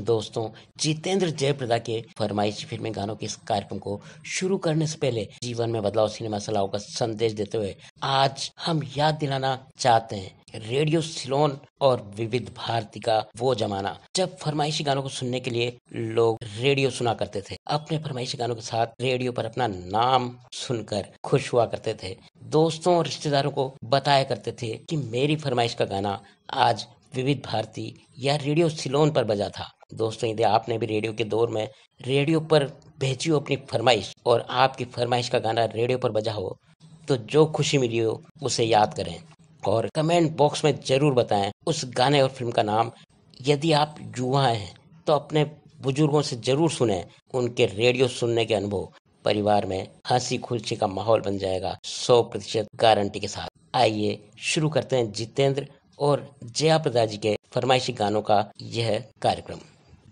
दोस्तों जितेंद्र जयप्रदा के फरमाइशी फिल्म गानों के इस कार्यक्रम को शुरू करने से पहले जीवन में बदलाव सिनेमा सलाह का संदेश देते हुए आज हम याद दिलाना चाहते हैं रेडियो सिलोन और विविध भारती का वो जमाना जब फरमाइशी गानों को सुनने के लिए लोग रेडियो सुना करते थे अपने फरमाइशी गानों के साथ रेडियो पर अपना नाम सुनकर खुश हुआ करते थे दोस्तों और रिश्तेदारों को बताया करते थे कि मेरी फरमाइश का गाना आज विविध भारती या रेडियो सिलोन पर बजा था दोस्तों यदि आपने भी रेडियो के दौर में रेडियो पर भेजी हो अपनी फरमाइश और आपकी फरमाइश का गाना रेडियो पर बजा हो तो जो खुशी मिली हो उसे याद करें और कमेंट बॉक्स में ज़रूर बताएं उस गाने और फिल्म का नाम यदि आप युवा हैं तो अपने बुजुर्गों से ज़रूर सुने उनके रेडियो सुनने के अनुभव परिवार में हंसी खुशी का माहौल बन जाएगा सौ प्रतिशत गारंटी के साथ आइए शुरू करते हैं जितेंद्र और जया प्रदा जी के फरमाइशी गानों का यह कार्यक्रम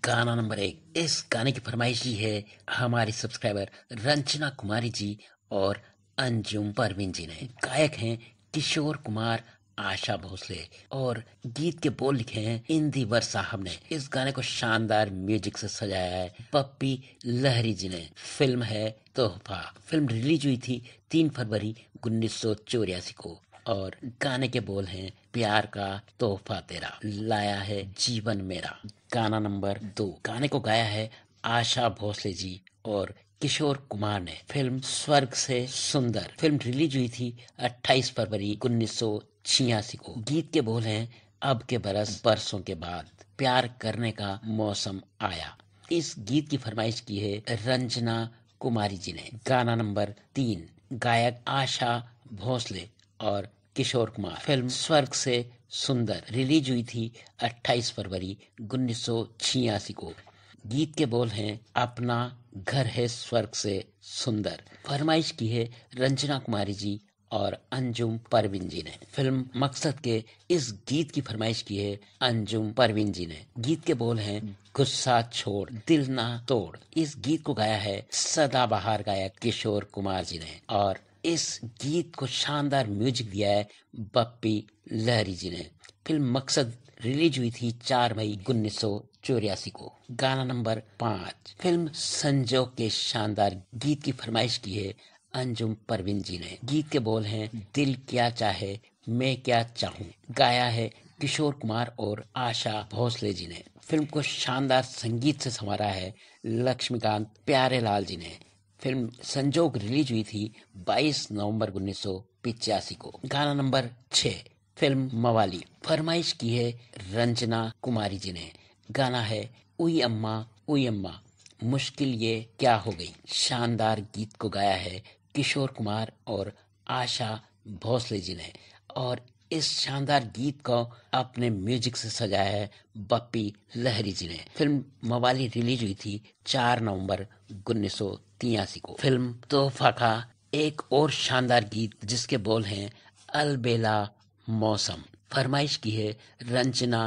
गाना नंबर एक इस गाने की फरमाइशी है हमारी सब्सक्राइबर रंजना कुमारी जी और अंजुम परवीन जी ने गायक हैं किशोर कुमार आशा भोसले और गीत के बोल लिखे हैं वर साहब ने इस गाने को शानदार म्यूजिक से सजाया है पप्पी लहरी जी ने फिल्म है तोहफा फिल्म रिलीज हुई थी तीन फरवरी उन्नीस को और गाने के बोल हैं प्यार का तोहफा तेरा लाया है जीवन मेरा गाना नंबर दो गाने को गाया है आशा भोसले जी और किशोर कुमार ने फिल्म स्वर्ग से सुंदर फिल्म रिलीज हुई थी 28 फरवरी उन्नीस को गीत के बोल हैं अब के बरस बरसों के बाद प्यार करने का मौसम आया इस गीत की फरमाइश की है रंजना कुमारी जी ने गाना नंबर तीन गायक आशा भोसले और किशोर कुमार फिल्म स्वर्ग से सुंदर रिलीज हुई थी 28 फरवरी उन्नीस को गीत के बोल हैं अपना घर है स्वर्ग से सुंदर फरमाइश की है रंजना कुमारी जी और अंजुम परवीन जी ने फिल्म मकसद के इस गीत की फरमाइश की है अंजुम परवीन जी ने गीत के बोल हैं गुस्सा छोड़ दिल ना तोड़ इस गीत को गाया है सदाबहार गायक किशोर कुमार जी ने और इस गीत को शानदार म्यूजिक दिया है बप्पी लहरी जी ने फिल्म मकसद रिलीज हुई थी 4 मई उन्नीस चौरासी को गाना नंबर पाँच फिल्म संजो के शानदार गीत की फरमाइश की है अंजुम परवीन जी ने गीत के बोल हैं दिल क्या चाहे मैं क्या चाहूँ गाया है किशोर कुमार और आशा भोसले जी ने फिल्म को शानदार संगीत से संवारा है लक्ष्मीकांत प्यारे लाल जी ने फिल्म संजोग रिलीज हुई थी 22 नवंबर उन्नीस को गाना नंबर छः फिल्म मवाली फरमाइश की है रंजना कुमारी जी ने गाना है उई अम्मा उई अम्मा मुश्किल ये क्या हो गई शानदार गीत को गाया है किशोर कुमार और आशा भोसले जी ने और इस शानदार गीत को अपने म्यूजिक से सजाया है बप्पी लहरी जी ने फिल्म मवाली रिलीज हुई थी 4 नवंबर उन्नीस को फिल्म तोहफा का एक और शानदार गीत जिसके बोल हैं अलबेला मौसम फरमाइश की है रंजना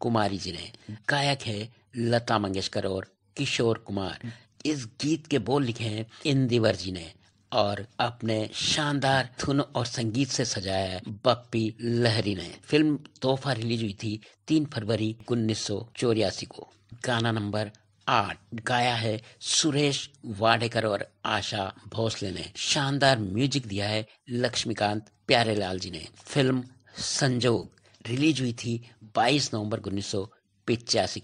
कुमारी जी ने गायक है लता मंगेशकर और किशोर कुमार इस गीत के बोल लिखे हैं इंदिवर जी ने और अपने शानदार धुन और संगीत से सजाया है बप्पी लहरी ने फिल्म तोहफा रिलीज हुई थी तीन फरवरी उन्नीस को गाना नंबर आठ गाया है सुरेश वाडेकर और आशा भोसले ने शानदार म्यूजिक दिया है लक्ष्मीकांत प्यारेलाल जी ने फिल्म संजोग रिलीज हुई थी 22 नवंबर उन्नीस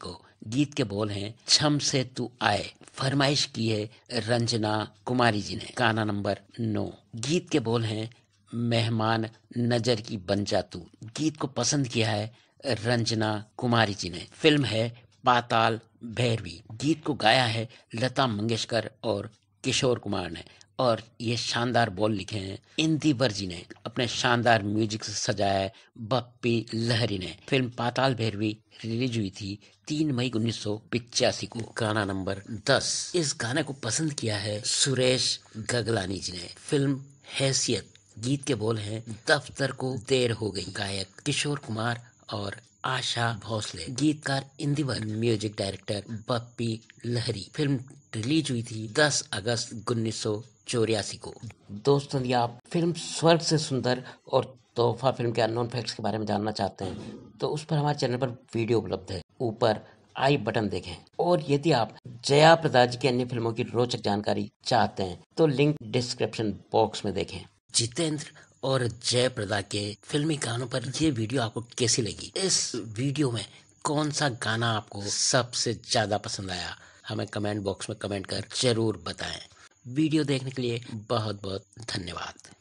को गीत के बोल हैं छम से तू आए फरमाइश की है रंजना कुमारी जी ने गाना नंबर नौ गीत के बोल हैं मेहमान नजर की बन जा तू गीत को पसंद किया है रंजना कुमारी जी ने फिल्म है पाताल भैरवी गीत को गाया है लता मंगेशकर और किशोर कुमार ने और ये शानदार बोल लिखे हैं इंदी वर्जी ने अपने शानदार म्यूजिक से सजाया है बप्पी लहरी ने फिल्म पाताल भैरवी रिलीज हुई थी तीन मई उन्नीस को गाना नंबर दस इस गाने को पसंद किया है सुरेश गगलानी जी ने फिल्म हैसियत गीत के बोल हैं दफ्तर को देर हो गई गायक किशोर कुमार और आशा भोसले गीतकार Indeevar music director Bappi Lahiri film release हुई थी 10 अगस्त उन्नीस चौरासी को दोस्तों यदि आप फिल्म स्वर्ग से सुंदर और तोहफा फिल्म के अननोन फैक्ट्स के बारे में जानना चाहते हैं तो उस पर हमारे चैनल पर वीडियो उपलब्ध है ऊपर आई बटन देखें और यदि आप जया प्रदा जी की अन्य फिल्मों की रोचक जानकारी चाहते हैं तो लिंक डिस्क्रिप्शन बॉक्स में देखें जितेंद्र और जय प्रदा के फिल्मी गानों पर ये वीडियो आपको कैसी लगी इस वीडियो में कौन सा गाना आपको सबसे ज़्यादा पसंद आया हमें कमेंट बॉक्स में कमेंट कर जरूर बताएं वीडियो देखने के लिए बहुत बहुत धन्यवाद